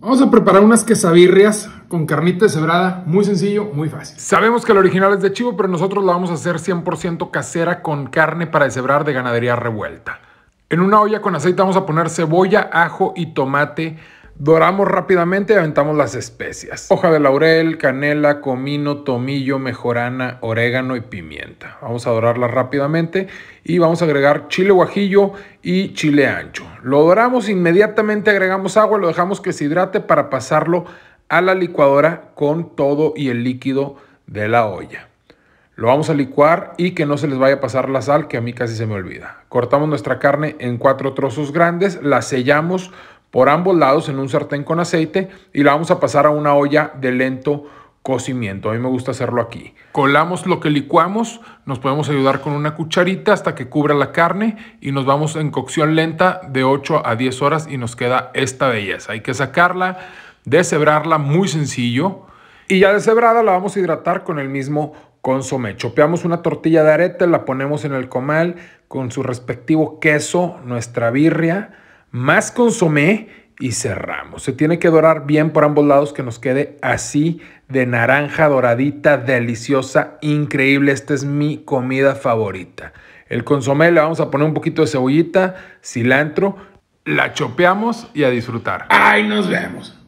Vamos a preparar unas quesabirrias con carnita deshebrada, muy sencillo, muy fácil. Sabemos que el original es de chivo, pero nosotros la vamos a hacer 100% casera con carne para deshebrar de ganadería revuelta. En una olla con aceite vamos a poner cebolla, ajo y tomate Doramos rápidamente y aventamos las especias. Hoja de laurel, canela, comino, tomillo, mejorana, orégano y pimienta. Vamos a dorarlas rápidamente y vamos a agregar chile guajillo y chile ancho. Lo doramos, inmediatamente agregamos agua, lo dejamos que se hidrate para pasarlo a la licuadora con todo y el líquido de la olla. Lo vamos a licuar y que no se les vaya a pasar la sal, que a mí casi se me olvida. Cortamos nuestra carne en cuatro trozos grandes, la sellamos por ambos lados en un sartén con aceite y la vamos a pasar a una olla de lento cocimiento. A mí me gusta hacerlo aquí. Colamos lo que licuamos, nos podemos ayudar con una cucharita hasta que cubra la carne y nos vamos en cocción lenta de 8 a 10 horas y nos queda esta belleza. Hay que sacarla, deshebrarla, muy sencillo. Y ya deshebrada la vamos a hidratar con el mismo consomé. Chopeamos una tortilla de arete, la ponemos en el comal con su respectivo queso, nuestra birria, más consomé y cerramos. Se tiene que dorar bien por ambos lados que nos quede así de naranja doradita, deliciosa, increíble. Esta es mi comida favorita. El consomé le vamos a poner un poquito de cebollita, cilantro, la chopeamos y a disfrutar. Ay, nos vemos.